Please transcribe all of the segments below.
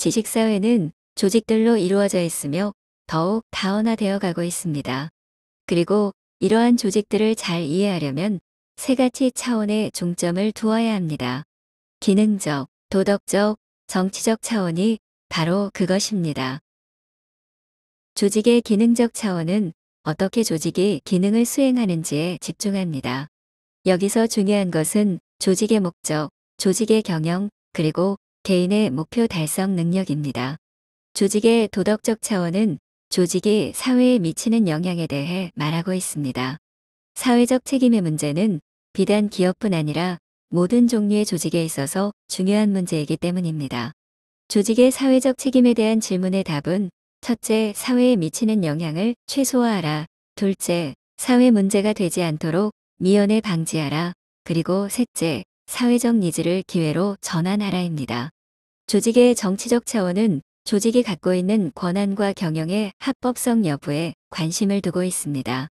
지식사회는 조직들로 이루어져 있으며 더욱 다원화되어 가고 있습니다. 그리고 이러한 조직들을 잘 이해하려면 세 가지 차원의 중점을 두어야 합니다. 기능적, 도덕적, 정치적 차원이 바로 그것입니다. 조직의 기능적 차원은 어떻게 조직이 기능을 수행하는지에 집중합니다. 여기서 중요한 것은 조직의 목적, 조직의 경영, 그리고 개인의 목표 달성 능력입니다. 조직의 도덕적 차원은 조직이 사회에 미치는 영향에 대해 말하고 있습니다. 사회적 책임의 문제는 비단 기업뿐 아니라 모든 종류의 조직에 있어서 중요한 문제이기 때문입니다. 조직의 사회적 책임에 대한 질문의 답은 첫째, 사회에 미치는 영향을 최소화하라. 둘째, 사회 문제가 되지 않도록 미연에 방지하라. 그리고 셋째, 사회적 니즈를 기회로 전환하라입니다. 조직의 정치적 차원은 조직이 갖고 있는 권한과 경영의 합법성 여부에 관심을 두고 있습니다.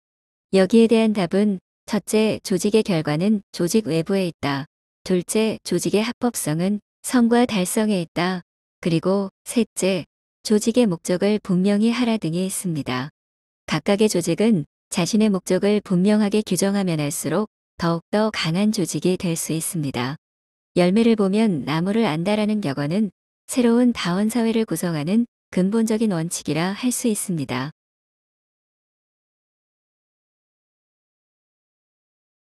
여기에 대한 답은 첫째, 조직의 결과는 조직 외부에 있다. 둘째, 조직의 합법성은 성과 달성에 있다. 그리고 셋째, 조직의 목적을 분명히 하라 등이 있습니다. 각각의 조직은 자신의 목적을 분명하게 규정하면 할수록 더욱더 강한 조직이 될 수 있습니다. 열매를 보면 나무를 안다라는 격언은 새로운 다원사회를 구성하는 근본적인 원칙이라 할 수 있습니다.